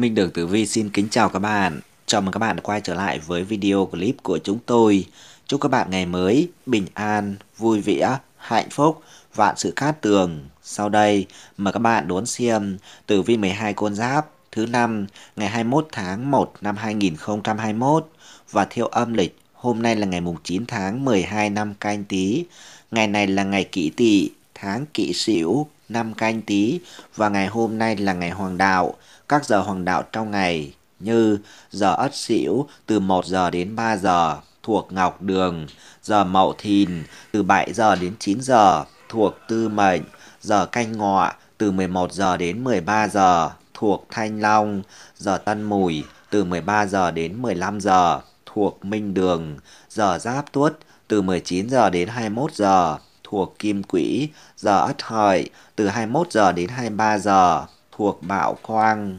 Minh Đường Tử Vi xin kính chào các bạn. Chào mừng các bạn đã quay trở lại với video clip của chúng tôi. Chúc các bạn ngày mới bình an, vui vẻ, hạnh phúc, vạn sự cát tường. Sau đây, mời các bạn đón xem Tử Vi 12 con giáp thứ năm ngày 21 tháng 1 năm 2021 và theo âm lịch hôm nay là ngày mùng 9 tháng 12 năm canh tí. Ngày này là ngày kỷ tỵ, tháng kỷ sửu, năm canh tí và ngày hôm nay là ngày hoàng đạo các giờ hoàng đạo trong ngày như giờ Ất Sửu từ 1 giờ đến 3 giờ thuộc Ngọc Đường, giờ Mậu Thìn từ 7 giờ đến 9 giờ thuộc Tư Mệnh, giờ Canh Ngọ từ 11 giờ đến 13 giờ thuộc Thanh Long, giờ Tân Mùi từ 13 giờ đến 15 giờ thuộc Minh Đường, giờ Giáp Tuất từ 19 giờ đến 21 giờ thuộc Kim Quỹ, giờ Ất Hợi từ 21 giờ đến 23 giờ thuộc bạo Quang.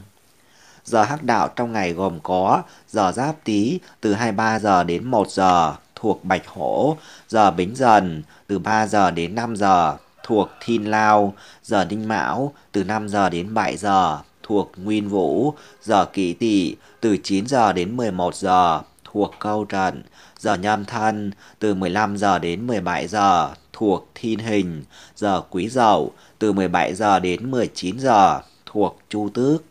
Giờ hắc đạo trong ngày gồm có giờ giáp tý từ 23 giờ đến 1 giờ thuộc Bạch Hổ, giờ Bính Dần từ 3 giờ đến 5 giờ thuộc Thiên Lao, giờ Đinh Mão từ 5 giờ đến 7 giờ thuộc Nguyên Vũ, giờ Kỷ Tỵ từ 9 giờ đến 11 giờ thuộc Câu Trận, giờ Nhâm Thân từ 15 giờ đến 17 giờ thuộc Thiên Hình, giờ Quý Dậu từ 17 giờ đến 19 giờ thuộc Chu Tước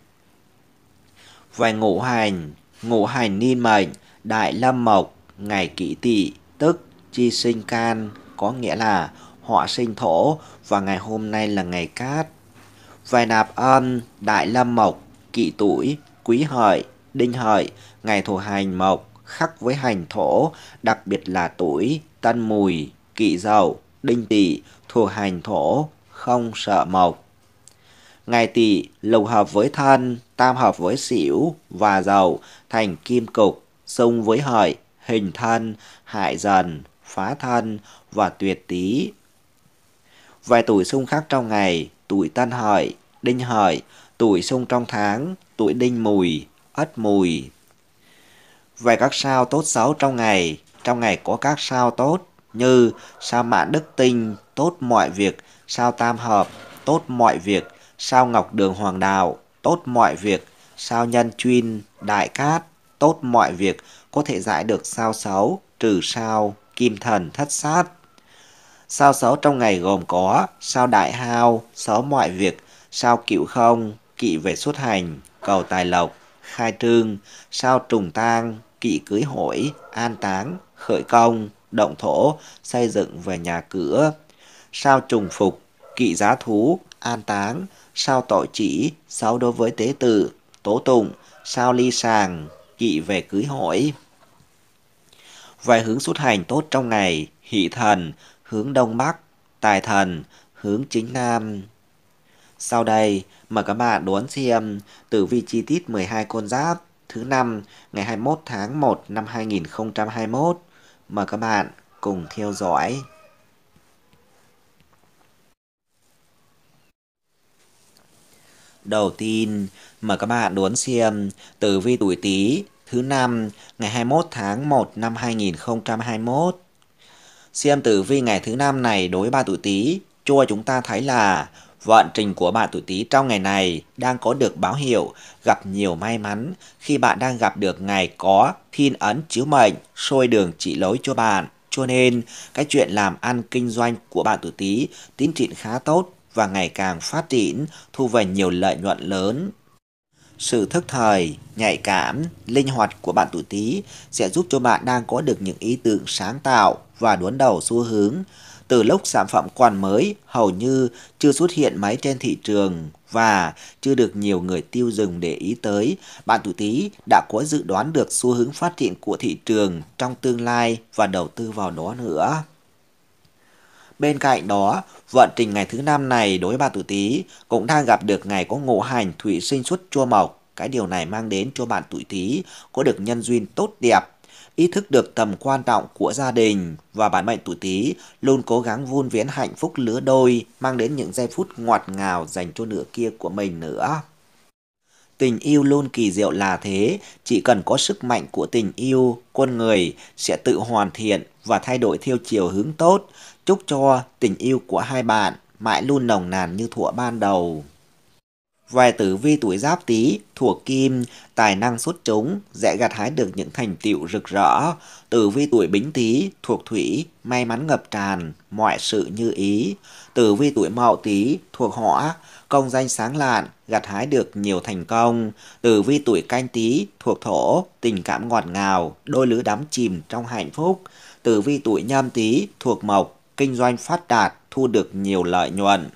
về ngũ hành, ngũ hành niên mệnh, đại lâm mộc, ngày kỷ tỵ, tức chi sinh can, có nghĩa là họ sinh thổ và ngày hôm nay là ngày cát. Về nạp âm, đại lâm mộc, kỷ tuổi, quý hợi, đinh hợi, ngày thổ hành mộc, khắc với hành thổ, đặc biệt là tuổi, tân mùi, kỷ dậu, đinh tỵ, thuộc hành thổ, không sợ mộc. Ngày tỵ lục hợp với thân, tam hợp với xỉu và dầu thành kim cục, xung với hợi, hình thân, hại dần, phá thân và tuyệt tý. Vài tuổi xung khác trong ngày, tuổi tân hợi, đinh hợi, tuổi xung trong tháng, tuổi đinh mùi, ất mùi. vài các sao tốt xấu trong ngày, trong ngày có các sao tốt như sao mạng đức tinh, tốt mọi việc, sao tam hợp, tốt mọi việc, sao ngọc đường hoàng đào tốt mọi việc, sao nhân chuyên, đại cát, tốt mọi việc, có thể giải được sao xấu, trừ sao, kim thần thất sát. Sao xấu trong ngày gồm có sao đại hao, xấu mọi việc, sao cựu không, kỵ về xuất hành, cầu tài lộc, khai trương, sao trùng tang, kỵ cưới hỏi, an táng, khởi công, động thổ, xây dựng về nhà cửa. Sao trùng phục, kỵ giá thú, an táng, sao tội chỉ, sao đối với tế tử tố tụng, sao ly sàng, kỵ về cưới hỏi. vài hướng xuất hành tốt trong ngày, hỷ thần, hướng đông bắc, tài thần, hướng chính nam. Sau đây, mời các bạn đón xem tử vi chi tiết 12 con giáp thứ năm ngày 21 tháng 1 năm 2021. Mời các bạn cùng theo dõi. Đầu tiên, mời các bạn đón xem tử vi tuổi Tý thứ năm ngày 21 tháng 1 năm 2021. Xem tử vi ngày thứ năm này đối với bạn tuổi Tý cho chúng ta thấy là vận trình của bạn tuổi Tý trong ngày này đang có được báo hiệu gặp nhiều may mắn khi bạn đang gặp được ngày có thiên ấn chiếu mệnh sôi đường chỉ lối cho bạn. Cho nên, cái chuyện làm ăn kinh doanh của bạn tuổi Tý tiến triển khá tốt và ngày càng phát triển, thu về nhiều lợi nhuận lớn. Sự thức thời, nhạy cảm, linh hoạt của bạn tuổi Tý sẽ giúp cho bạn đang có được những ý tưởng sáng tạo và đón đầu xu hướng. Từ lúc sản phẩm còn mới, hầu như chưa xuất hiện mấy trên thị trường và chưa được nhiều người tiêu dùng để ý tới, bạn tuổi Tý đã có dự đoán được xu hướng phát triển của thị trường trong tương lai và đầu tư vào đó nữa. Bên cạnh đó, vận trình ngày thứ năm này đối với bà tuổi tý cũng đang gặp được ngày có ngộ hành thủy sinh xuất chua mộc. Cái điều này mang đến cho bạn tuổi tý có được nhân duyên tốt đẹp, ý thức được tầm quan trọng của gia đình và bản mệnh tuổi tý luôn cố gắng vun vén hạnh phúc lứa đôi, mang đến những giây phút ngọt ngào dành cho nửa kia của mình nữa. Tình yêu luôn kỳ diệu là thế, chỉ cần có sức mạnh của tình yêu, con người sẽ tự hoàn thiện và thay đổi theo chiều hướng tốt. Chúc cho tình yêu của hai bạn mãi luôn nồng nàn như thuở ban đầu. Vài tử vi tuổi giáp tý, thuộc kim, tài năng xuất chúng, dễ gặt hái được những thành tựu rực rỡ. Tử vi tuổi bính tý, thuộc thủy, may mắn ngập tràn, mọi sự như ý. Tử vi tuổi mậu tý, thuộc hỏa, công danh sáng lạn, gặt hái được nhiều thành công. Tử vi tuổi canh tý, thuộc thổ, tình cảm ngọt ngào, đôi lứa đắm chìm trong hạnh phúc. Tử vi tuổi nhâm tý, thuộc mộc, kinh doanh phát đạt, thu được nhiều lợi nhuận.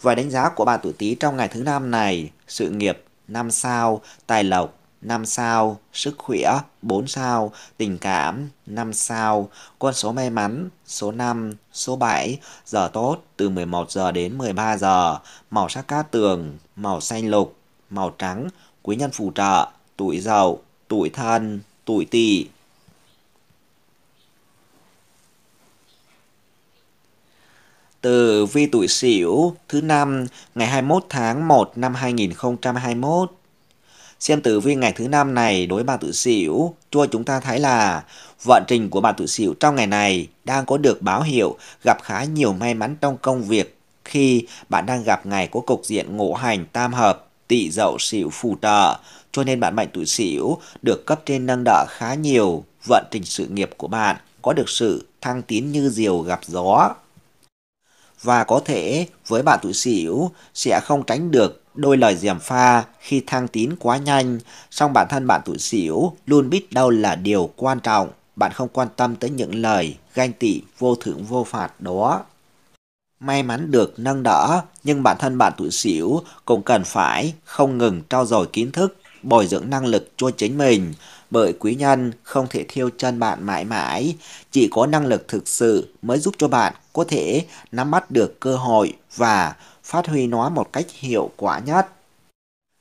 Vài đánh giá của bạn tuổi Tý trong ngày thứ năm này, sự nghiệp 5 sao, tài lộc 5 sao, sức khỏe 4 sao, tình cảm 5 sao, con số may mắn số 5, số 7, giờ tốt từ 11 giờ đến 13 giờ, màu sắc cát tường, màu xanh lục, màu trắng, quý nhân phù trợ, tuổi dậu, tuổi thân, tuổi tỵ. từ vi tuổi Sửu thứ năm ngày 21 tháng 1 năm 2021. Xem tử vi ngày thứ năm này đối với bà tự Sửu, cho chúng ta thấy là vận trình của bà tuổi Sửu trong ngày này đang có được báo hiệu gặp khá nhiều may mắn trong công việc khi bạn đang gặp ngày có cục diện ngộ hành tam hợp, tỵ dậu Sửu phù trợ, cho nên bạn mệnh tuổi Sửu được cấp trên nâng đỡ khá nhiều, vận trình sự nghiệp của bạn có được sự thăng tiến như diều gặp gió và có thể với bạn tuổi sửu sẽ không tránh được đôi lời gièm pha khi thăng tín quá nhanh, song bản thân bạn tuổi sửu luôn biết đâu là điều quan trọng, bạn không quan tâm tới những lời ganh tị vô thưởng vô phạt đó. May mắn được nâng đỡ, nhưng bản thân bạn tuổi sửu cũng cần phải không ngừng trau dồi kiến thức, bồi dưỡng năng lực cho chính mình, bởi quý nhân không thể thiêu chân bạn mãi mãi, chỉ có năng lực thực sự mới giúp cho bạn có thể nắm bắt được cơ hội và phát huy nó một cách hiệu quả nhất.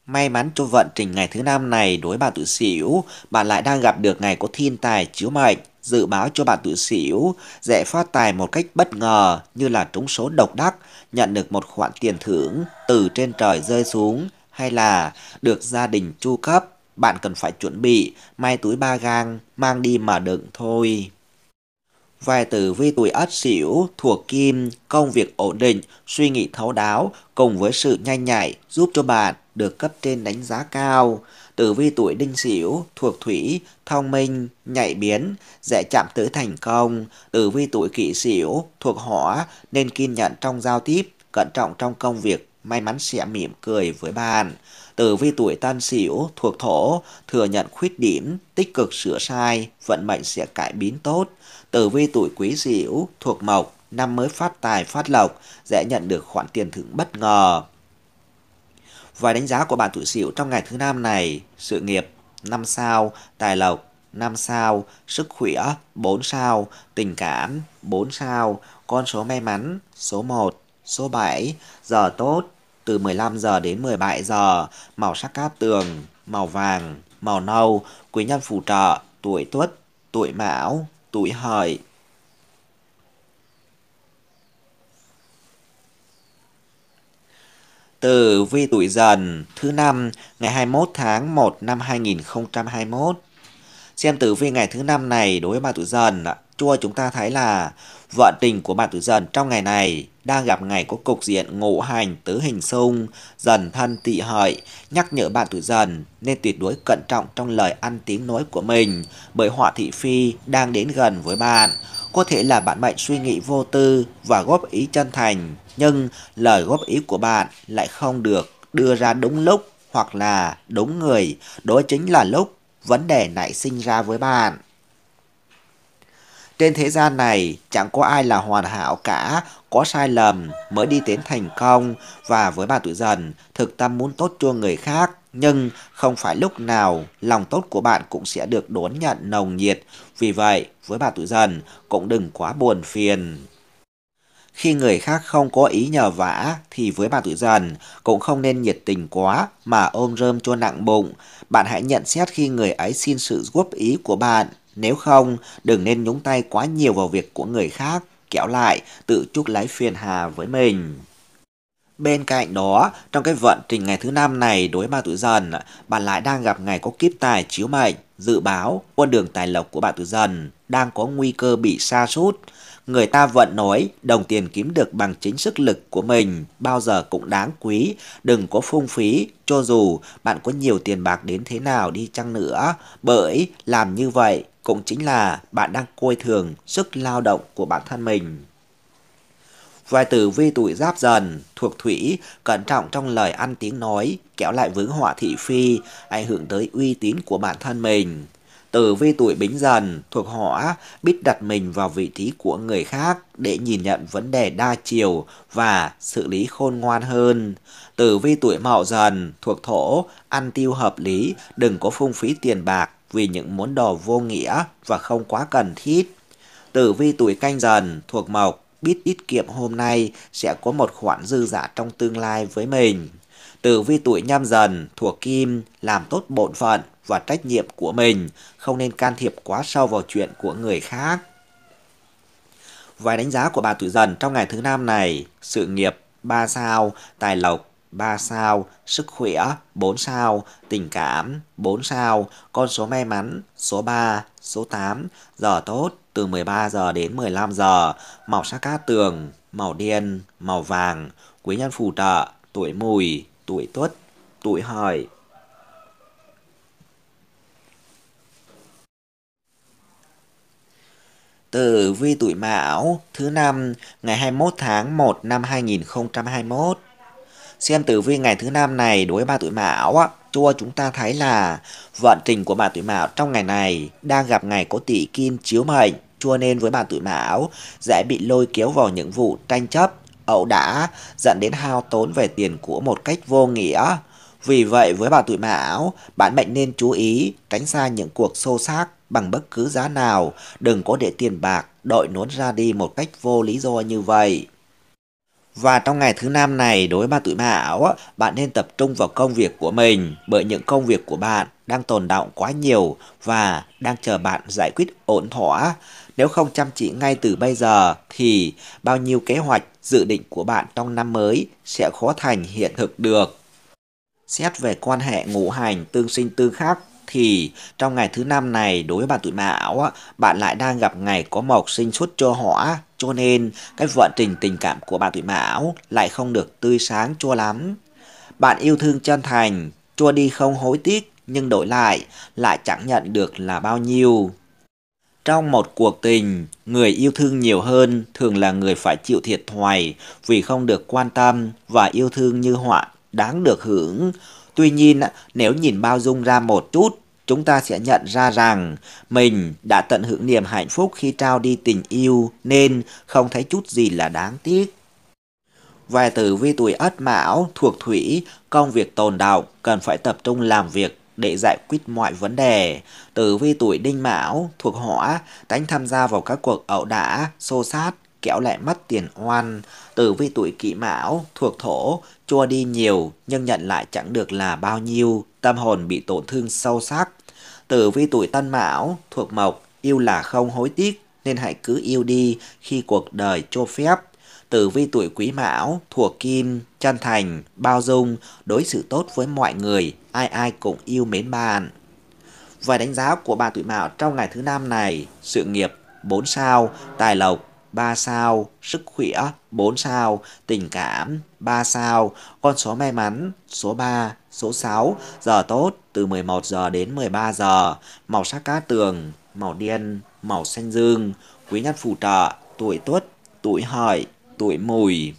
May mắn cho vận trình ngày thứ năm này đối bạn tuổi sửu, bạn lại đang gặp được ngày có thiên tài chiếu mệnh, dự báo cho bạn tuổi sửu dễ phát tài một cách bất ngờ như là trúng số độc đắc, nhận được một khoản tiền thưởng từ trên trời rơi xuống hay là được gia đình chu cấp. Bạn cần phải chuẩn bị, may túi ba gang, mang đi mà đựng thôi. Về tử vi tuổi Ất Sửu thuộc Kim, công việc ổn định, suy nghĩ thấu đáo cùng với sự nhanh nhạy giúp cho bạn được cấp trên đánh giá cao. Tử vi tuổi Đinh Sửu thuộc Thủy, thông minh, nhạy biến, dễ chạm tới thành công. Tử vi tuổi Kỷ Sửu thuộc Hỏa nên kiên nhẫn trong giao tiếp, cẩn trọng trong công việc may mắn sẽ mỉm cười với bạn. Tử vi tuổi tân sửu thuộc thổ, thừa nhận khuyết điểm, tích cực sửa sai, vận mệnh sẽ cải biến tốt. Tử vi tuổi quý Dịu thuộc mộc, năm mới phát tài phát lộc, dễ nhận được khoản tiền thưởng bất ngờ. Vài đánh giá của bạn tuổi sửu trong ngày thứ năm này, sự nghiệp 5 sao, tài lộc 5 sao, sức khỏe 4 sao, tình cảm 4 sao, con số may mắn số 1. Số 7. Giờ tốt. Từ 15 giờ đến 17 giờ. Màu sắc cát tường. Màu vàng. Màu nâu. Quý nhân phù trợ. Tuổi tuất. Tuổi mão. Tuổi hợi. từ vi tuổi dần thứ năm ngày 21 tháng 1 năm 2021. Xem tử vi ngày thứ năm này đối với bạn tuổi dần, chua chúng ta thấy là vận tình của bạn tuổi dần trong ngày này đang gặp ngày có cục diện ngộ hành tứ hình xung, dần thân tị hợi, nhắc nhở bạn tuổi dần nên tuyệt đối cẩn trọng trong lời ăn tiếng nói của mình bởi họa thị phi đang đến gần với bạn. Có thể là bạn mệnh suy nghĩ vô tư và góp ý chân thành, nhưng lời góp ý của bạn lại không được đưa ra đúng lúc hoặc là đúng người, đó chính là lúc vấn đề nảy sinh ra với bạn. Trên thế gian này, chẳng có ai là hoàn hảo cả, có sai lầm mới đi đến thành công. Và với bà tuổi dần, thực tâm muốn tốt cho người khác, nhưng không phải lúc nào lòng tốt của bạn cũng sẽ được đón nhận nồng nhiệt. Vì vậy, với bà tuổi dần, cũng đừng quá buồn phiền khi người khác không có ý nhờ vả thì với bà tuổi dần cũng không nên nhiệt tình quá mà ôm rơm cho nặng bụng. Bạn hãy nhận xét khi người ấy xin sự góp ý của bạn nếu không, đừng nên nhúng tay quá nhiều vào việc của người khác, kéo lại, tự chuốc lái phiền hà với mình. Bên cạnh đó, trong cái vận trình ngày thứ năm này đối ba tuổi dần, bạn lại đang gặp ngày có kiếp tài chiếu mệnh, dự báo, con đường tài lộc của bạn tuổi dần đang có nguy cơ bị sa sút người ta vẫn nói đồng tiền kiếm được bằng chính sức lực của mình bao giờ cũng đáng quý, đừng có phung phí, cho dù bạn có nhiều tiền bạc đến thế nào đi chăng nữa, bởi làm như vậy cũng chính là bạn đang coi thường sức lao động của bản thân mình. Vài tử vi tuổi giáp dần, thuộc thủy, cẩn trọng trong lời ăn tiếng nói, kéo lại vướng họa thị phi, ảnh hưởng tới uy tín của bản thân mình. Tử vi tuổi Bính Dần thuộc họ biết đặt mình vào vị trí của người khác để nhìn nhận vấn đề đa chiều và xử lý khôn ngoan hơn. Tử vi tuổi Mậu Dần thuộc thổ ăn tiêu hợp lý, đừng có phung phí tiền bạc vì những món đồ vô nghĩa và không quá cần thiết. Tử vi tuổi Canh Dần thuộc mộc biết tiết kiệm hôm nay sẽ có một khoản dư giả trong tương lai với mình. Tử vi tuổi Nhâm Dần thuộc kim làm tốt bổn phận và trách nhiệm của mình, không nên can thiệp quá sâu vào chuyện của người khác. Vài đánh giá của bà tuổi dần trong ngày thứ năm này, sự nghiệp 3 sao, tài lộc 3 sao, sức khỏe 4 sao, tình cảm 4 sao, con số may mắn số 3, số 8, giờ tốt từ 13 giờ đến 15 giờ, màu sắc cát tường, màu đen, màu vàng, quý nhân phù trợ, tuổi mùi, tuổi tuất, tuổi hợi. Tử vi tuổi Mão thứ năm ngày 21 tháng 1 năm 2021. Xem tử vi ngày thứ năm này đối với ba tuổi Mão á, cho chúng ta thấy là vận trình của bạn tuổi Mão trong ngày này đang gặp ngày có tỷ kim chiếu mệnh, cho nên với bạn tuổi Mão dễ bị lôi kéo vào những vụ tranh chấp, ẩu đả dẫn đến hao tốn về tiền của một cách vô nghĩa vì vậy với bà tuổi mão, bạn mệnh nên chú ý tránh xa những cuộc xô xát bằng bất cứ giá nào, đừng có để tiền bạc đội nốn ra đi một cách vô lý do như vậy. Và trong ngày thứ năm này đối với ba tuổi mão, bạn nên tập trung vào công việc của mình bởi những công việc của bạn đang tồn đọng quá nhiều và đang chờ bạn giải quyết ổn thỏa. Nếu không chăm chỉ ngay từ bây giờ thì bao nhiêu kế hoạch dự định của bạn trong năm mới sẽ khó thành hiện thực được. Xét về quan hệ ngũ hành tương sinh tương khắc thì trong ngày thứ năm này đối với bạn tuổi mão bạn lại đang gặp ngày có mộc sinh xuất cho hỏa cho nên cái vận trình tình cảm của bạn tuổi mão lại không được tươi sáng cho lắm bạn yêu thương chân thành chua đi không hối tiếc nhưng đổi lại lại chẳng nhận được là bao nhiêu trong một cuộc tình người yêu thương nhiều hơn thường là người phải chịu thiệt thòi vì không được quan tâm và yêu thương như họa đáng được hưởng. Tuy nhiên, nếu nhìn bao dung ra một chút, chúng ta sẽ nhận ra rằng mình đã tận hưởng niềm hạnh phúc khi trao đi tình yêu nên không thấy chút gì là đáng tiếc. Vài tử vi tuổi ất mão thuộc thủy, công việc tồn đọng cần phải tập trung làm việc để giải quyết mọi vấn đề. Tử vi tuổi đinh mão thuộc hỏa, tránh tham gia vào các cuộc ẩu đả, xô sát kéo lại mất tiền oan, tử vi tuổi kỷ mão, thuộc thổ, chua đi nhiều nhưng nhận lại chẳng được là bao nhiêu, tâm hồn bị tổn thương sâu sắc. Tử vi tuổi tân mão, thuộc mộc, yêu là không hối tiếc nên hãy cứ yêu đi khi cuộc đời cho phép. Tử vi tuổi quý mão, thuộc kim, chân thành, bao dung, đối xử tốt với mọi người, ai ai cũng yêu mến bạn. Và đánh giá của bà tuổi mão trong ngày thứ năm này, sự nghiệp 4 sao, tài lộc 3 sao, sức khỏe 4 sao, tình cảm 3 sao, con số may mắn số 3, số 6, giờ tốt từ 11 giờ đến 13 giờ, màu sắc cát tường, màu đen, màu xanh dương, quý nhân phù trợ, tuổi tuất, tuổi hợi, tuổi mùi.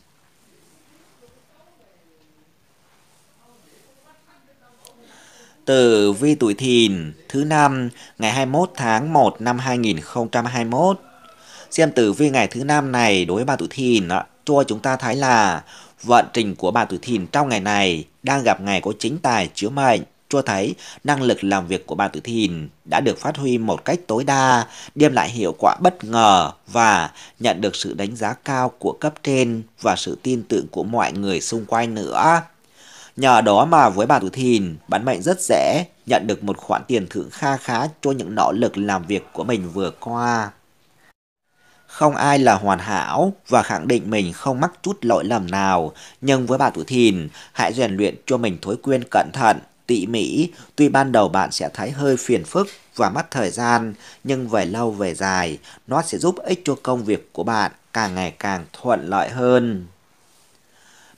từ vi tuổi thìn thứ năm ngày 21 tháng 1 năm 2021 Xem tử vi ngày thứ năm này đối với bà tuổi thìn cho chúng ta thấy là vận trình của bà tuổi thìn trong ngày này đang gặp ngày có chính tài chứa mệnh cho thấy năng lực làm việc của bà tuổi thìn đã được phát huy một cách tối đa, đem lại hiệu quả bất ngờ và nhận được sự đánh giá cao của cấp trên và sự tin tưởng của mọi người xung quanh nữa. Nhờ đó mà với bà tuổi thìn, bản mệnh rất dễ nhận được một khoản tiền thưởng kha khá cho những nỗ lực làm việc của mình vừa qua. Không ai là hoàn hảo và khẳng định mình không mắc chút lỗi lầm nào, nhưng với bà tuổi thìn, hãy rèn luyện cho mình thói quen cẩn thận, tỉ mỉ, tuy ban đầu bạn sẽ thấy hơi phiền phức và mất thời gian, nhưng về lâu về dài, nó sẽ giúp ích cho công việc của bạn càng ngày càng thuận lợi hơn.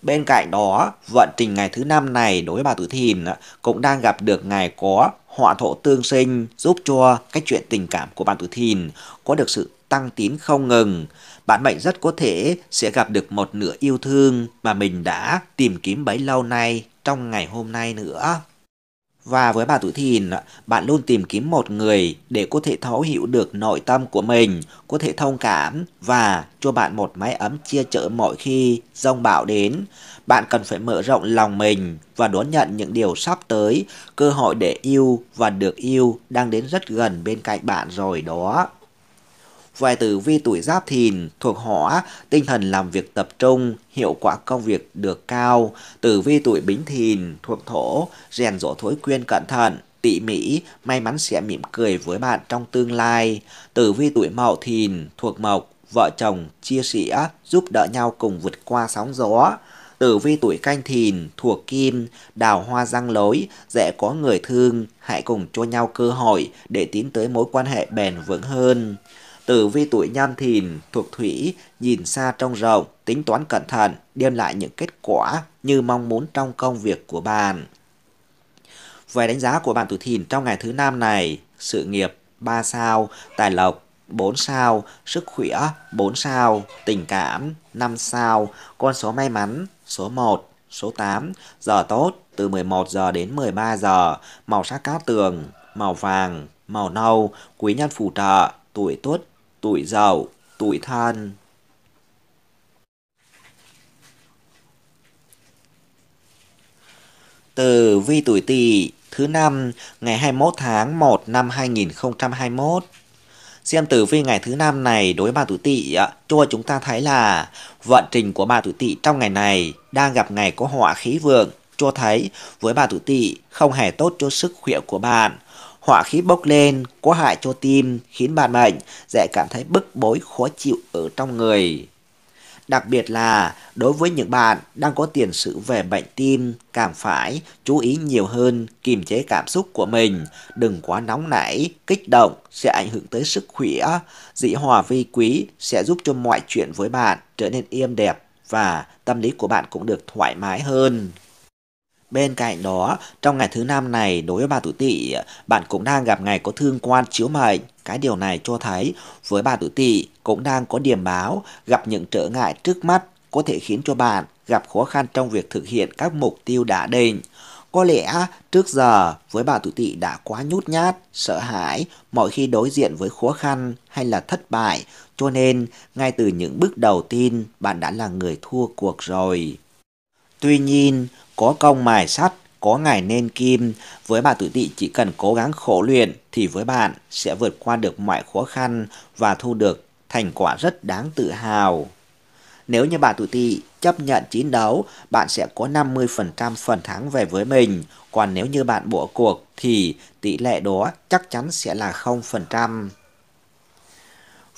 Bên cạnh đó, vận trình ngày thứ năm này đối với bà tuổi thìn cũng đang gặp được ngày có họa thổ tương sinh giúp cho cái chuyện tình cảm của bạn tuổi thìn có được sự tăng tín không ngừng, bạn mệnh rất có thể sẽ gặp được một nửa yêu thương mà mình đã tìm kiếm bấy lâu nay trong ngày hôm nay nữa. Và với bà tuổi thìn, bạn luôn tìm kiếm một người để có thể thấu hiểu được nội tâm của mình, có thể thông cảm và cho bạn một mái ấm chia chở mọi khi rông bão đến. Bạn cần phải mở rộng lòng mình và đón nhận những điều sắp tới, cơ hội để yêu và được yêu đang đến rất gần bên cạnh bạn rồi đó. Vài tử vi tuổi giáp thìn thuộc hỏa, tinh thần làm việc tập trung, hiệu quả công việc được cao. Tử vi tuổi bính thìn thuộc thổ, rèn rỗ thối quyên cẩn thận, tỉ mỉ, may mắn sẽ mỉm cười với bạn trong tương lai. Tử vi tuổi mậu thìn thuộc mộc, vợ chồng chia sẻ, giúp đỡ nhau cùng vượt qua sóng gió. Tử vi tuổi canh thìn thuộc kim, đào hoa răng lối, dễ có người thương, hãy cùng cho nhau cơ hội để tiến tới mối quan hệ bền vững hơn. Tử vi tuổi nhâm thìn thuộc thủy, nhìn xa trong rộng, tính toán cẩn thận, đem lại những kết quả như mong muốn trong công việc của bạn. Về đánh giá của bạn tuổi thìn trong ngày thứ năm này, sự nghiệp 3 sao, tài lộc 4 sao, sức khỏe 4 sao, tình cảm 5 sao, con số may mắn số 1, số 8, giờ tốt từ 11 giờ đến 13 giờ, màu sắc cát tường, màu vàng, màu nâu, quý nhân phù trợ, tuổi tuất tuổi giàu, tuổi than. Từ vi tuổi tỵ thứ năm ngày 21 tháng 1 năm 2021. Xem tử vi ngày thứ năm này đối với bà tuổi tỵ cho chúng ta thấy là vận trình của bà tuổi tỵ trong ngày này đang gặp ngày có họa khí vượng cho thấy với bà tuổi tỵ không hề tốt cho sức khỏe của bạn Hỏa khí bốc lên, có hại cho tim, khiến bạn mệnh dễ cảm thấy bức bối khó chịu ở trong người. Đặc biệt là đối với những bạn đang có tiền sử về bệnh tim, càng phải chú ý nhiều hơn, kiềm chế cảm xúc của mình, đừng quá nóng nảy, kích động sẽ ảnh hưởng tới sức khỏe. Dị hòa vi quý sẽ giúp cho mọi chuyện với bạn trở nên êm đẹp và tâm lý của bạn cũng được thoải mái hơn. Bên cạnh đó, trong ngày thứ năm này đối với bà tuổi tỵ, bạn cũng đang gặp ngày có thương quan chiếu mệnh. Cái điều này cho thấy với bà tuổi tỵ cũng đang có điểm báo gặp những trở ngại trước mắt có thể khiến cho bạn gặp khó khăn trong việc thực hiện các mục tiêu đã định. Có lẽ trước giờ với bà tuổi tỵ đã quá nhút nhát, sợ hãi mọi khi đối diện với khó khăn hay là thất bại, cho nên ngay từ những bước đầu tiên bạn đã là người thua cuộc rồi. Tuy nhiên, có công mài sắt, có ngày nên kim. Với bạn tuổi tỵ chỉ cần cố gắng khổ luyện thì với bạn sẽ vượt qua được mọi khó khăn và thu được thành quả rất đáng tự hào. Nếu như bạn tự tị chấp nhận chiến đấu, bạn sẽ có 50% phần thắng về với mình. Còn nếu như bạn bỏ cuộc thì tỷ lệ đó chắc chắn sẽ là 0%.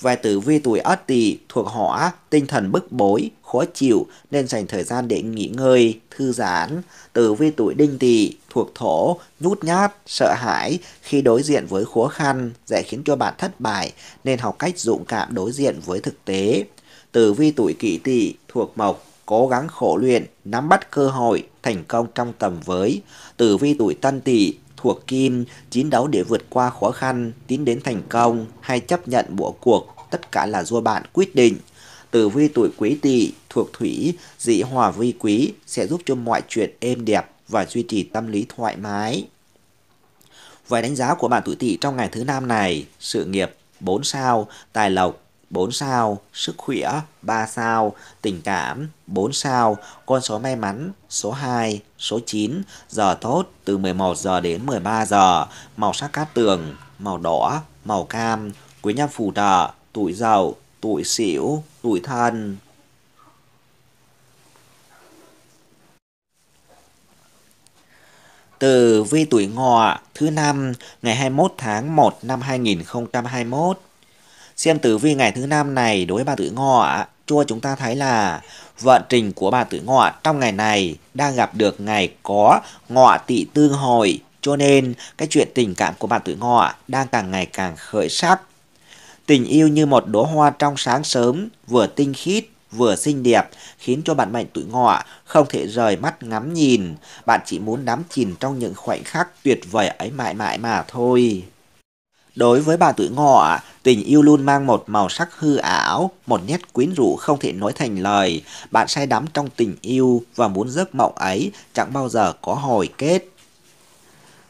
Vài tử vi tuổi Ất Tỵ thuộc hỏa, tinh thần bức bối, khó chịu nên dành thời gian để nghỉ ngơi, thư giãn. Tử vi tuổi Đinh Tỵ thuộc thổ, nhút nhát, sợ hãi khi đối diện với khó khăn dễ khiến cho bạn thất bại nên học cách dũng cảm đối diện với thực tế. Tử vi tuổi Kỷ Tỵ thuộc mộc, cố gắng khổ luyện, nắm bắt cơ hội, thành công trong tầm với. Tử vi tuổi Tân Tỵ thuộc kim, chiến đấu để vượt qua khó khăn, tiến đến thành công hay chấp nhận bộ cuộc, tất cả là do bạn quyết định. Tử vi tuổi quý tỵ thuộc thủy, dị hòa vi quý sẽ giúp cho mọi chuyện êm đẹp và duy trì tâm lý thoải mái. Vài đánh giá của bạn tuổi tỵ trong ngày thứ năm này, sự nghiệp 4 sao, tài lộc 4 sao, sức khỏe 3 sao, tình cảm 4 sao, con số may mắn số 2, số 9, giờ tốt từ 11 giờ đến 13 giờ, màu sắc cát tường, màu đỏ, màu cam, quý nhân phù trợ, tuổi giàu tuổi xỉu tuổi thân. Từ vi tuổi ngọ thứ năm ngày 21 tháng 1 năm 2021 Xem tử vi ngày thứ năm này đối với bà tử ngọ, cho chúng ta thấy là vận trình của bà tử ngọ trong ngày này đang gặp được ngày có ngọ tỵ tương hồi, cho nên cái chuyện tình cảm của bà tử ngọ đang càng ngày càng khởi sắc. Tình yêu như một đóa hoa trong sáng sớm, vừa tinh khít, vừa xinh đẹp khiến cho bạn mệnh tuổi ngọ không thể rời mắt ngắm nhìn, bạn chỉ muốn đắm chìm trong những khoảnh khắc tuyệt vời ấy mãi mãi mà thôi. Đối với bà tuổi ngọ, tình yêu luôn mang một màu sắc hư ảo, một nét quyến rũ không thể nói thành lời. Bạn say đắm trong tình yêu và muốn giấc mộng ấy chẳng bao giờ có hồi kết.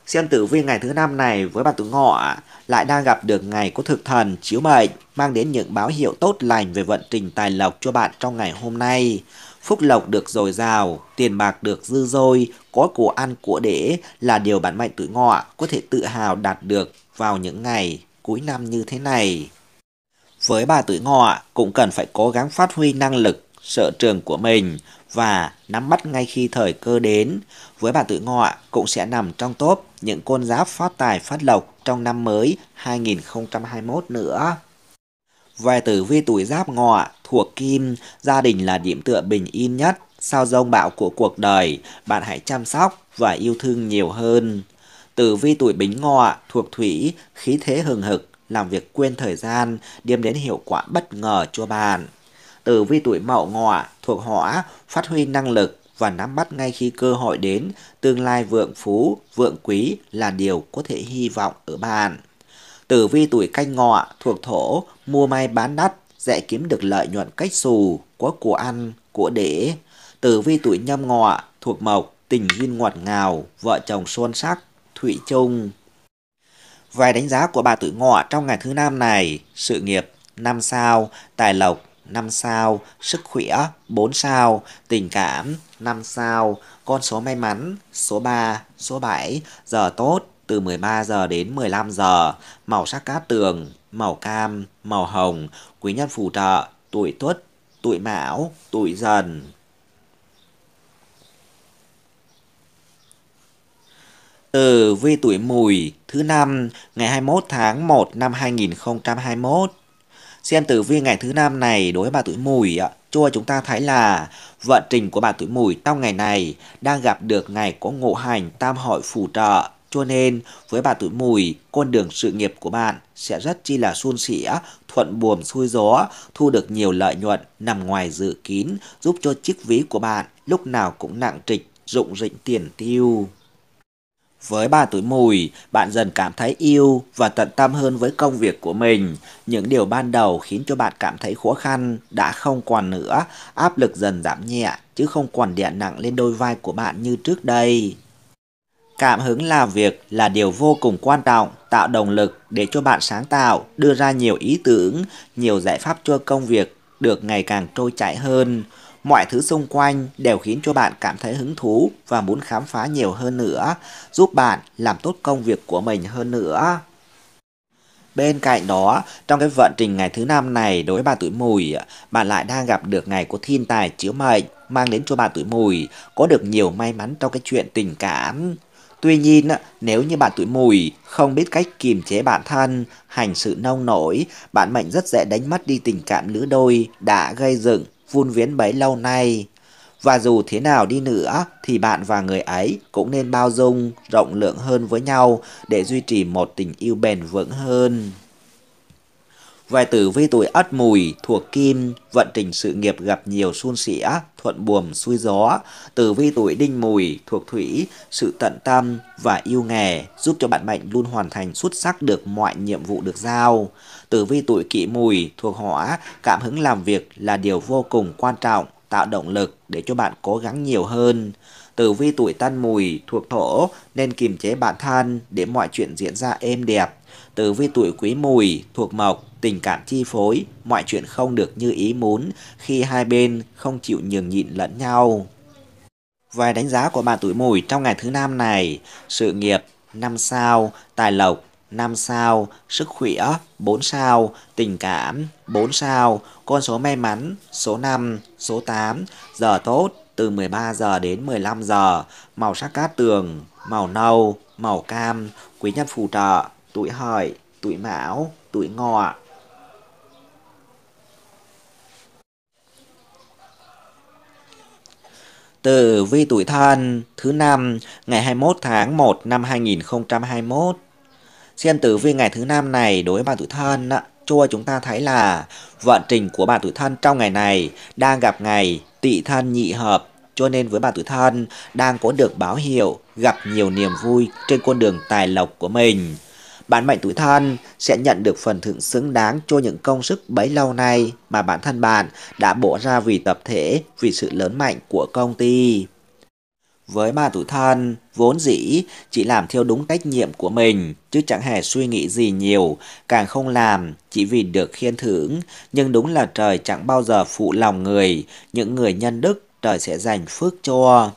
Xem tử vi ngày thứ năm này với bạn tuổi ngọ lại đang gặp được ngày có thực thần chiếu mệnh mang đến những báo hiệu tốt lành về vận trình tài lộc cho bạn trong ngày hôm nay. Phúc lộc được dồi dào, tiền bạc được dư dôi, có của ăn của để là điều bản mệnh tuổi ngọ có thể tự hào đạt được vào những ngày cuối năm như thế này. Với bà tuổi ngọ cũng cần phải cố gắng phát huy năng lực, sở trường của mình và nắm bắt ngay khi thời cơ đến. Với bà tuổi ngọ cũng sẽ nằm trong top những côn giáp phát tài phát lộc trong năm mới 2021 nữa. Về tử vi tuổi giáp ngọ thuộc kim, gia đình là điểm tựa bình yên nhất sau rông bão của cuộc đời, bạn hãy chăm sóc và yêu thương nhiều hơn. Tử vi tuổi bính ngọ thuộc thủy, khí thế hừng hực, làm việc quên thời gian, đem đến hiệu quả bất ngờ cho bạn. Tử vi tuổi mậu ngọ thuộc hỏa, phát huy năng lực và nắm bắt ngay khi cơ hội đến, tương lai vượng phú, vượng quý là điều có thể hy vọng ở bạn. Tử vi tuổi canh ngọ thuộc thổ, mua may bán đắt, dễ kiếm được lợi nhuận cách xù, có của ăn, của để. Tử vi tuổi nhâm ngọ thuộc mộc, tình duyên ngọt ngào, vợ chồng son sắc, Thụy Trung. Vài đánh giá của bà tuổi ngọ trong ngày thứ năm này, sự nghiệp 5 sao, tài lộc 5 sao, sức khỏe 4 sao, tình cảm 5 sao, con số may mắn số 3, số 7, giờ tốt từ 13 giờ đến 15 giờ, màu sắc cát tường, màu cam, màu hồng, quý nhân phù trợ, tuổi tuất, tuổi mão, tuổi dần. Tử vi tuổi mùi thứ năm ngày 21 tháng 1 năm 2021. Xem tử vi ngày thứ năm này đối với bà tuổi mùi ạ. Cho chúng ta thấy là vận trình của bà tuổi mùi trong ngày này đang gặp được ngày có ngộ hành tam hội phù trợ. Cho nên với bà tuổi mùi, con đường sự nghiệp của bạn sẽ rất chi là suôn sẻ, thuận buồm xuôi gió, thu được nhiều lợi nhuận nằm ngoài dự kín, giúp cho chiếc ví của bạn lúc nào cũng nặng trịch, rụng rịnh tiền tiêu. Với ba túi mùi, bạn dần cảm thấy yêu và tận tâm hơn với công việc của mình. Những điều ban đầu khiến cho bạn cảm thấy khó khăn đã không còn nữa, áp lực dần giảm nhẹ chứ không còn đè nặng lên đôi vai của bạn như trước đây. Cảm hứng làm việc là điều vô cùng quan trọng, tạo động lực để cho bạn sáng tạo, đưa ra nhiều ý tưởng, nhiều giải pháp cho công việc được ngày càng trôi chảy hơn. Mọi thứ xung quanh đều khiến cho bạn cảm thấy hứng thú và muốn khám phá nhiều hơn nữa, giúp bạn làm tốt công việc của mình hơn nữa. Bên cạnh đó, trong cái vận trình ngày thứ năm này đối với bà tuổi mùi, bạn lại đang gặp được ngày của thiên tài chiếu mệnh, mang đến cho bà tuổi mùi có được nhiều may mắn trong cái chuyện tình cảm. Tuy nhiên, nếu như bạn tuổi mùi không biết cách kiềm chế bản thân, hành sự nông nổi, bạn mệnh rất dễ đánh mất đi tình cảm lứa đôi đã gây dựng vun viễn bấy lâu nay. Và dù thế nào đi nữa thì bạn và người ấy cũng nên bao dung, rộng lượng hơn với nhau để duy trì một tình yêu bền vững hơn. Vài tử vi tuổi ất mùi thuộc kim, vận trình sự nghiệp gặp nhiều suôn sẻ, thuận buồm xuôi gió. Tử vi tuổi đinh mùi thuộc thủy, sự tận tâm và yêu nghề giúp cho bạn mệnh luôn hoàn thành xuất sắc được mọi nhiệm vụ được giao. Tử vi tuổi kỷ mùi thuộc hỏa, cảm hứng làm việc là điều vô cùng quan trọng, tạo động lực để cho bạn cố gắng nhiều hơn. Tử vi tuổi tân mùi thuộc thổ nên kiềm chế bản thân để mọi chuyện diễn ra êm đẹp. Tử vi tuổi quý mùi thuộc mộc, tình cảm chi phối, mọi chuyện không được như ý muốn khi hai bên không chịu nhường nhịn lẫn nhau. Vài đánh giá của bạn tuổi mùi trong ngày thứ năm này, sự nghiệp năm sao, tài lộc 5 sao, sức khỏe 4 sao, tình cảm 4 sao, con số may mắn số 5, số 8, giờ tốt từ 13 giờ đến 15 giờ, màu sắc cát tường, màu nâu, màu cam, quý nhân phù trợ, tuổi hợi, tuổi mão, tuổi ngọ. từ vi tuổi thân thứ năm ngày 21 tháng 1 năm 2021 Xem tử vi ngày thứ năm này đối với bạn tuổi thân cho chúng ta thấy là vận trình của bạn tuổi thân trong ngày này đang gặp ngày tỵ thân nhị hợp cho nên với bạn tuổi thân đang có được báo hiệu gặp nhiều niềm vui trên con đường tài lộc của mình. Bạn mệnh tuổi thân sẽ nhận được phần thưởng xứng đáng cho những công sức bấy lâu nay mà bản thân bạn đã bỏ ra vì tập thể, vì sự lớn mạnh của công ty với bà tuổi thân, vốn dĩ chỉ làm theo đúng trách nhiệm của mình, chứ chẳng hề suy nghĩ gì nhiều, càng không làm chỉ vì được khen thưởng, nhưng đúng là trời chẳng bao giờ phụ lòng người, những người nhân đức trời sẽ dành phước cho.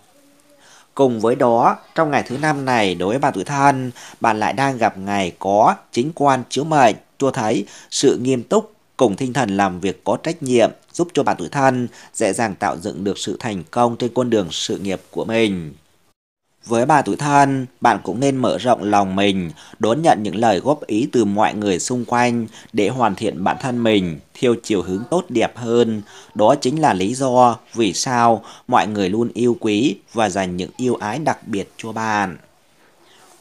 Cùng với đó, trong ngày thứ năm này đối với bà tuổi thân, bạn lại đang gặp ngày có chính quan chiếu mệnh, cho thấy sự nghiêm túc cùng tinh thần làm việc có trách nhiệm giúp cho bạn tuổi thân dễ dàng tạo dựng được sự thành công trên con đường sự nghiệp của mình. Với bà tuổi thân, bạn cũng nên mở rộng lòng mình, đón nhận những lời góp ý từ mọi người xung quanh để hoàn thiện bản thân mình theo chiều hướng tốt đẹp hơn. Đó chính là lý do vì sao mọi người luôn yêu quý và dành những yêu ái đặc biệt cho bạn.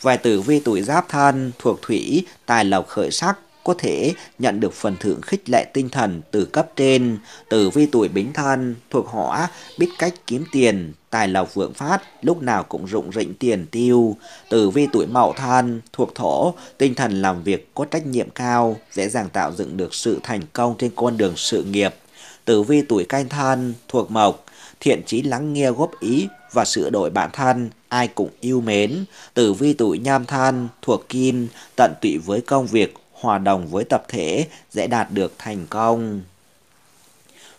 Vài tử vi tuổi giáp thân thuộc thủy, tài lộc khởi sắc, có thể nhận được phần thưởng khích lệ tinh thần từ cấp trên, từ vi tuổi bính thân, thuộc họ biết cách kiếm tiền, tài lộc vượng phát, lúc nào cũng rụng rịnh tiền tiêu. Từ vi tuổi mậu thân, thuộc thổ, tinh thần làm việc có trách nhiệm cao, dễ dàng tạo dựng được sự thành công trên con đường sự nghiệp. Tử vi tuổi canh thân, thuộc mộc, thiện trí lắng nghe góp ý và sửa đổi bản thân, ai cũng yêu mến. Tử vi tuổi nham thân, thuộc kim, tận tụy với công việc, hòa đồng với tập thể dễ đạt được thành công.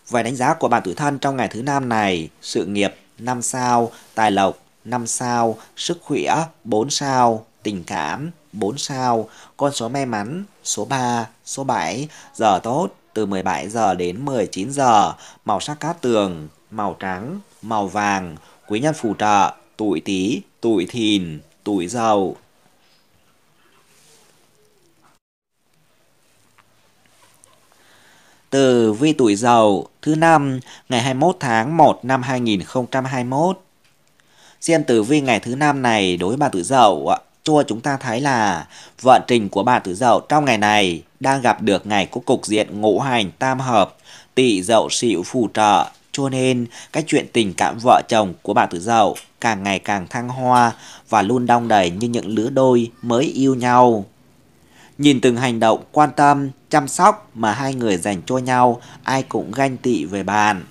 Vài đánh giá của bản tuổi thân trong ngày thứ năm này, sự nghiệp 5 sao, tài lộc 5 sao, sức khỏe 4 sao, tình cảm 4 sao, con số may mắn số 3, số 7, giờ tốt từ 17 giờ đến 19 giờ, màu sắc cát tường, màu trắng, màu vàng, quý nhân phù trợ, tuổi tí, tuổi thìn, tuổi dậu. Tử vi tuổi dậu thứ năm ngày 21 tháng 1 năm 2021. Xem tử vi ngày thứ năm này đối với bà tử dậu cho chúng ta thấy là vận trình của bà tử dậu trong ngày này đang gặp được ngày của cục diện ngũ hành tam hợp tỵ dậu sửu phù trợ cho nên cái chuyện tình cảm vợ chồng của bà tử dậu càng ngày càng thăng hoa và luôn đong đầy như những lứa đôi mới yêu nhau Nhìn từng hành động quan tâm, chăm sóc mà hai người dành cho nhau, ai cũng ganh tị về bạn.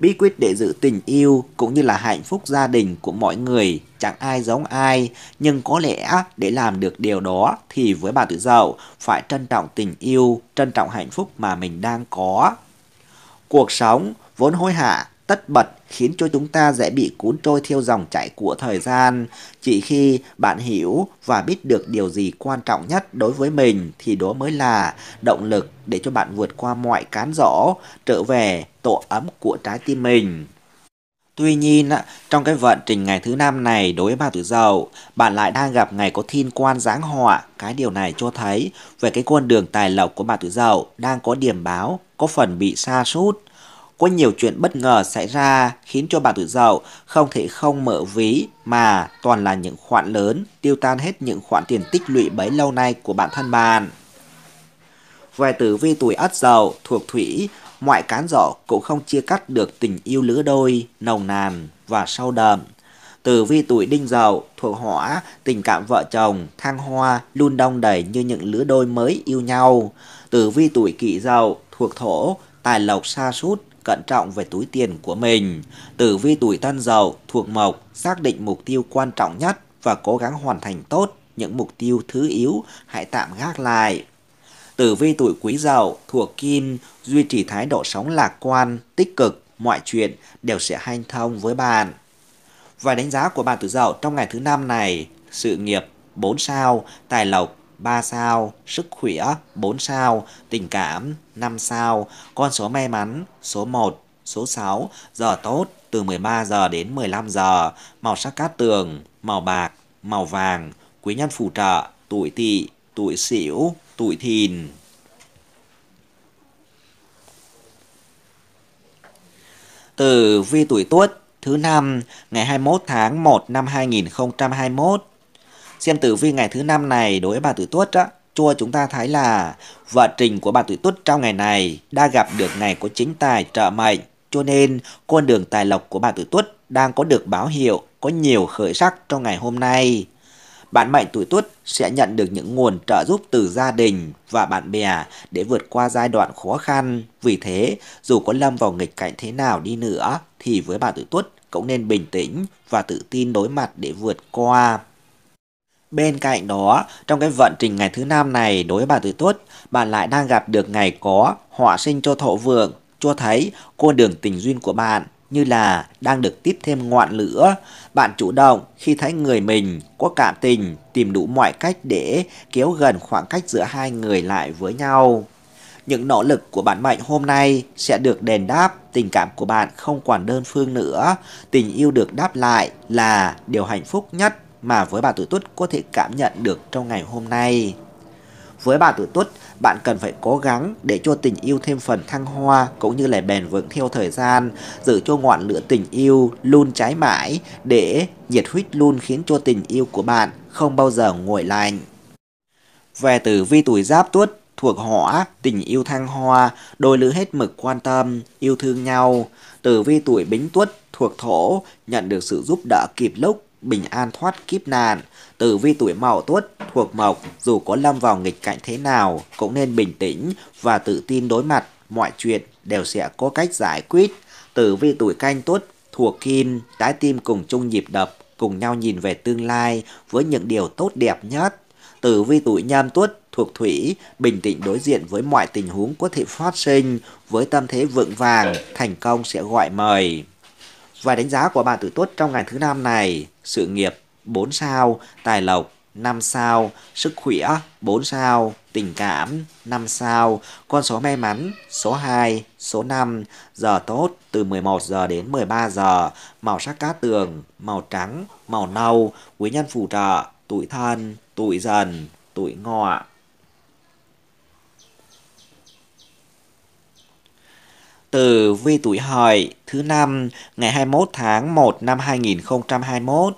Bí quyết để giữ tình yêu cũng như là hạnh phúc gia đình của mọi người chẳng ai giống ai, nhưng có lẽ để làm được điều đó thì với bà tự dậu phải trân trọng tình yêu, trân trọng hạnh phúc mà mình đang có. Cuộc sống vốn hối hả tất bật khiến cho chúng ta dễ bị cuốn trôi theo dòng chảy của thời gian. Chỉ khi bạn hiểu và biết được điều gì quan trọng nhất đối với mình thì đó mới là động lực để cho bạn vượt qua mọi cán dỗ, trở về tổ ấm của trái tim mình. Tuy nhiên, trong cái vận trình ngày thứ năm này đối với bà tử dậu, bạn lại đang gặp ngày có thiên quan giáng họa. Cái điều này cho thấy về cái con đường tài lộc của bà tử dậu đang có điểm báo, có phần bị xa sút có nhiều chuyện bất ngờ xảy ra khiến cho bà tuổi dậu không thể không mở ví mà toàn là những khoản lớn tiêu tan hết những khoản tiền tích lũy bấy lâu nay của bản thân bạn. Về tử vi tuổi ất dậu thuộc thủy, mọi cán dậu cũng không chia cắt được tình yêu lứa đôi, nồng nàn và sâu đậm. Tử vi tuổi đinh dậu thuộc hỏa, tình cảm vợ chồng, thăng hoa luôn đông đầy như những lứa đôi mới yêu nhau. Tử vi tuổi kỷ dậu thuộc thổ, tài lộc xa sút cẩn trọng về túi tiền của mình. Tử vi tuổi thân dậu thuộc mộc xác định mục tiêu quan trọng nhất và cố gắng hoàn thành tốt những mục tiêu thứ yếu hãy tạm gác lại. Tử vi tuổi quý dậu thuộc kim duy trì thái độ sống lạc quan, tích cực, mọi chuyện đều sẽ hanh thông với bạn. Và đánh giá của bạn tuổi dậu trong ngày thứ năm này, sự nghiệp 4 sao, tài lộc 3 sao, sức khỏe 4 sao, tình cảm 5 sao, con số may mắn số 1, số 6, giờ tốt từ 13 giờ đến 15 giờ, màu sắc cát tường, màu bạc, màu vàng, quý nhân phù trợ, tuổi tỵ, tuổi sửu, tuổi thìn. Từ vi tuổi Tuất thứ năm ngày 21 tháng 1 năm 2021 xem tử vi ngày thứ năm này đối với bà tuổi tuất á chua chúng ta thấy là vợ trình của bà tuổi tuất trong ngày này đã gặp được ngày của chính tài trợ mệnh cho nên con đường tài lộc của bà tuổi tuất đang có được báo hiệu có nhiều khởi sắc trong ngày hôm nay bạn mệnh tuổi tuất sẽ nhận được những nguồn trợ giúp từ gia đình và bạn bè để vượt qua giai đoạn khó khăn. Vì thế, dù có lâm vào nghịch cảnh thế nào đi nữa, thì với bà tuổi tuất cũng nên bình tĩnh và tự tin đối mặt để vượt qua. Bên cạnh đó, trong cái vận trình ngày thứ năm này đối với bà tuổi tuất, bạn lại đang gặp được ngày có họa sinh cho thọ vượng, cho thấy con đường tình duyên của bạn như là đang được tiếp thêm ngọn lửa. Bạn chủ động khi thấy người mình có cảm tình, tìm đủ mọi cách để kéo gần khoảng cách giữa hai người lại với nhau. Những nỗ lực của bản mệnh hôm nay sẽ được đền đáp, tình cảm của bạn không còn đơn phương nữa, tình yêu được đáp lại là điều hạnh phúc nhất mà với bà tuổi tuất có thể cảm nhận được trong ngày hôm nay. Với bà tuổi tuất, bạn cần phải cố gắng để cho tình yêu thêm phần thăng hoa cũng như là bền vững theo thời gian, giữ cho ngọn lửa tình yêu luôn cháy mãi để nhiệt huyết luôn khiến cho tình yêu của bạn không bao giờ nguội lạnh. Về tử vi tuổi giáp tuất thuộc hỏa, tình yêu thăng hoa, đôi lứa hết mực quan tâm, yêu thương nhau. Tử vi tuổi bính tuất thuộc thổ, nhận được sự giúp đỡ kịp lúc bình an thoát kiếp nạn, tử vi tuổi mậu tuất thuộc mộc, dù có lâm vào nghịch cảnh thế nào cũng nên bình tĩnh và tự tin đối mặt, mọi chuyện đều sẽ có cách giải quyết. Tử vi tuổi canh tuất thuộc kim, trái tim cùng chung nhịp đập, cùng nhau nhìn về tương lai với những điều tốt đẹp nhất. Tử vi tuổi nhâm tuất thuộc thủy, bình tĩnh đối diện với mọi tình huống có thể phát sinh, với tâm thế vững vàng, thành công sẽ gọi mời. Và đánh giá của bạn tuổi tuất trong ngày thứ năm này, sự nghiệp 4 sao, tài lộc 5 sao, sức khỏe 4 sao, tình cảm 5 sao, con số may mắn số 2, số 5, giờ tốt từ 11 giờ đến 13 giờ, màu sắc cát tường, màu trắng, màu nâu, quý nhân phù trợ, tuổi thân, tuổi dần, tuổi ngọ. Tử vi tuổi hợi thứ năm ngày 21 tháng 1 năm 2021.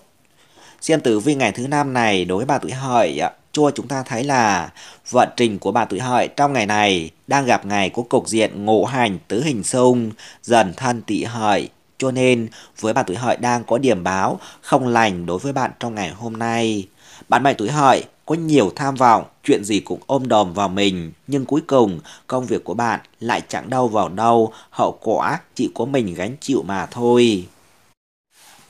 Xem tử vi ngày thứ năm này đối với bà tuổi hợi cho chúng ta thấy là vận trình của bà tuổi hợi trong ngày này đang gặp ngày của cục diện ngũ hành tứ hình xung dần thân tỵ hợi cho nên với bà tuổi hợi đang có điểm báo không lành đối với bạn trong ngày hôm nay. Bạn mệnh tuổi hợi có nhiều tham vọng, chuyện gì cũng ôm đồm vào mình, nhưng cuối cùng công việc của bạn lại chẳng đau vào đâu, hậu quả chỉ có mình gánh chịu mà thôi.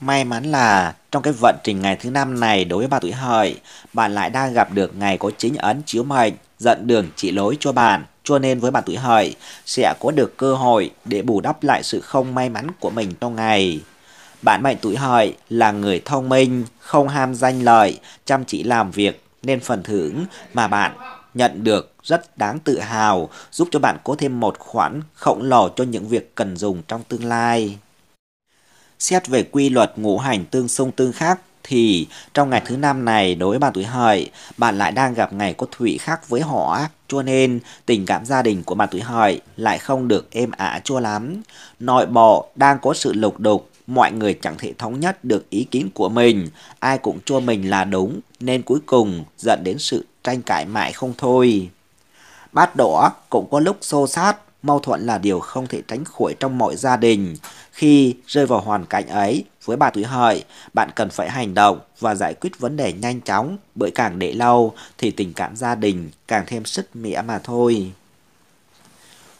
May mắn là trong cái vận trình ngày thứ năm này đối với ba tuổi hợi, bạn lại đang gặp được ngày có chính ấn chiếu mệnh, dẫn đường chỉ lối cho bạn. Cho nên với bạn tuổi hợi sẽ có được cơ hội để bù đắp lại sự không may mắn của mình trong ngày. Bạn mệnh tuổi hợi là người thông minh, không ham danh lợi, chăm chỉ làm việc nên phần thưởng mà bạn nhận được rất đáng tự hào, giúp cho bạn có thêm một khoản khổng lồ cho những việc cần dùng trong tương lai. Xét về quy luật ngũ hành tương xung tương khắc thì trong ngày thứ năm này đối với bạn tuổi hợi, bạn lại đang gặp ngày có thủy khắc với họ cho nên tình cảm gia đình của bạn tuổi hợi lại không được êm ả chua lắm. Nội bộ đang có sự lục đục, mọi người chẳng thể thống nhất được ý kiến của mình, ai cũng cho mình là đúng nên cuối cùng dẫn đến sự tranh cãi mãi không thôi. Bát đỏ cũng có lúc xô sát, mâu thuẫn là điều không thể tránh khỏi trong mọi gia đình. Khi rơi vào hoàn cảnh ấy, với bà tuổi hợi, bạn cần phải hành động và giải quyết vấn đề nhanh chóng, bởi càng để lâu thì tình cảm gia đình càng thêm sức mỉa mà thôi.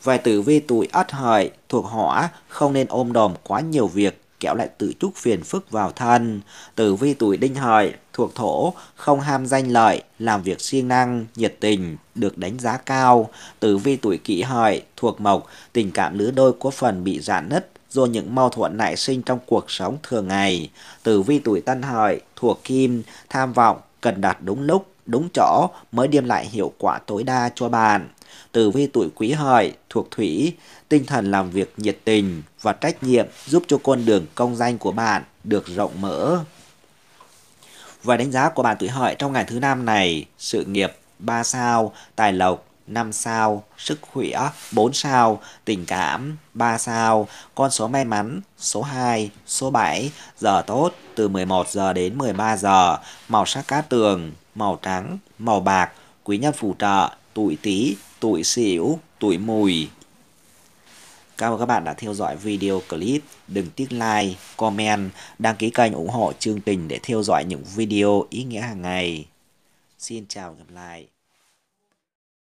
Vài tử vi tuổi ất hợi, thuộc hỏa không nên ôm đồm quá nhiều việc kéo lại tự chúc phiền phức vào thân. Tử vi tuổi đinh hợi, thuộc thổ, không ham danh lợi, làm việc siêng năng, nhiệt tình, được đánh giá cao. Tử vi tuổi kỷ hợi, thuộc mộc, tình cảm lứa đôi có phần bị rạn nứt do những mâu thuẫn nảy sinh trong cuộc sống thường ngày. Tử vi tuổi tân hợi, thuộc kim, tham vọng, cần đạt đúng lúc, đúng chỗ mới đem lại hiệu quả tối đa cho bạn. Từ vi tuổi quý hợi thuộc thủy, tinh thần làm việc nhiệt tình và trách nhiệm giúp cho con đường công danh của bạn được rộng mở. Và đánh giá của bạn tuổi hợi trong ngày thứ năm này, sự nghiệp 3 sao, tài lộc 5 sao, sức khỏe 4 sao, tình cảm 3 sao, con số may mắn số 2, số 7, giờ tốt từ 11 giờ đến 13 giờ, màu sắc cá tường màu trắng, màu bạc, quý nhân phù trợ, tuổi tý, tuổi sửu, tuổi mùi. Cảm ơn các bạn đã theo dõi video clip. Đừng tiếc like, comment, đăng ký kênh ủng hộ chương trình để theo dõi những video ý nghĩa hàng ngày. Xin chào và gặp lại.